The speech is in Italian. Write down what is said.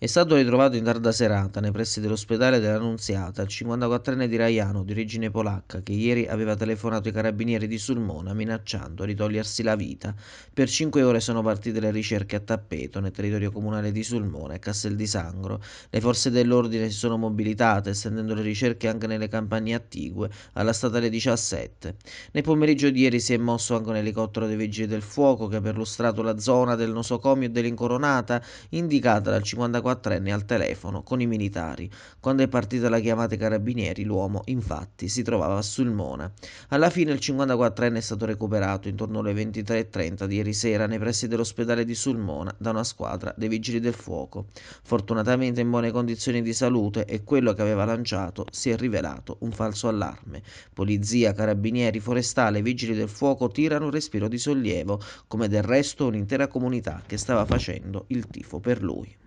È stato ritrovato in tarda serata nei pressi dell'ospedale dell'Annunziata il 54enne di Raiano, di origine polacca, che ieri aveva telefonato ai carabinieri di Sulmona minacciando di togliersi la vita. Per cinque ore sono partite le ricerche a tappeto nel territorio comunale di Sulmona e Castel di Sangro. Le forze dell'ordine si sono mobilitate, estendendo le ricerche anche nelle campagne attigue alla statale 17. Nel pomeriggio di ieri si è mosso anche un elicottero dei vigili del fuoco che ha perlustrato la zona del nosocomio e dell'Incoronata, indicata dal 54 44enne al telefono con i militari. Quando è partita la chiamata ai carabinieri, l'uomo, infatti, si trovava a Sulmona. Alla fine il 54enne è stato recuperato intorno alle 23.30 di ieri sera nei pressi dell'ospedale di Sulmona da una squadra dei vigili del fuoco. Fortunatamente in buone condizioni di salute e quello che aveva lanciato si è rivelato un falso allarme. Polizia, carabinieri, forestale, vigili del fuoco tirano un respiro di sollievo, come del resto un'intera comunità che stava facendo il tifo per lui.